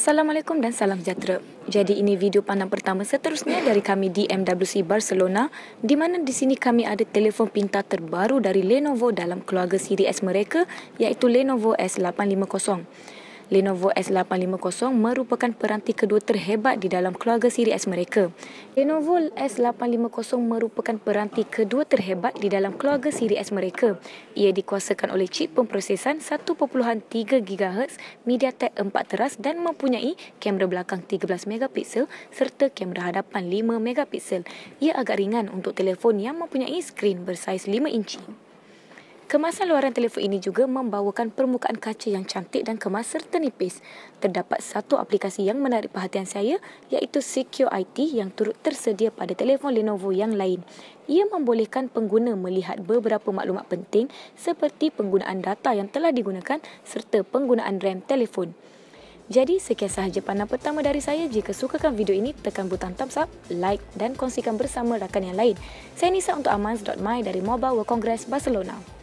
Assalamualaikum dan salam sejahtera. Jadi ini video pandang pertama seterusnya dari kami di MWC Barcelona di mana di sini kami ada telefon pintar terbaru dari Lenovo dalam keluarga siri S mereka iaitu Lenovo S850. Lenovo S850 merupakan peranti kedua terhebat di dalam keluarga siri S mereka. Lenovo S850 merupakan peranti kedua terhebat di dalam keluarga siri S mereka. Ia dikuasakan oleh chip pemprosesan 1.3 GHz MediaTek 4 teras dan mempunyai kamera belakang 13 megapiksel serta kamera hadapan 5 megapiksel. Ia agak ringan untuk telefon yang mempunyai skrin bersaiz 5 inci. Kemasan luaran telefon ini juga membawakan permukaan kaca yang cantik dan kemas serta nipis. Terdapat satu aplikasi yang menarik perhatian saya iaitu Secure IT yang turut tersedia pada telefon Lenovo yang lain. Ia membolehkan pengguna melihat beberapa maklumat penting seperti penggunaan data yang telah digunakan serta penggunaan RAM telefon. Jadi sekian sahaja pandang pertama dari saya. Jika sukakan video ini, tekan butang thumbs up, like dan kongsikan bersama rakan yang lain. Saya Nisa untuk amans.my dari Mobile World Congress Barcelona.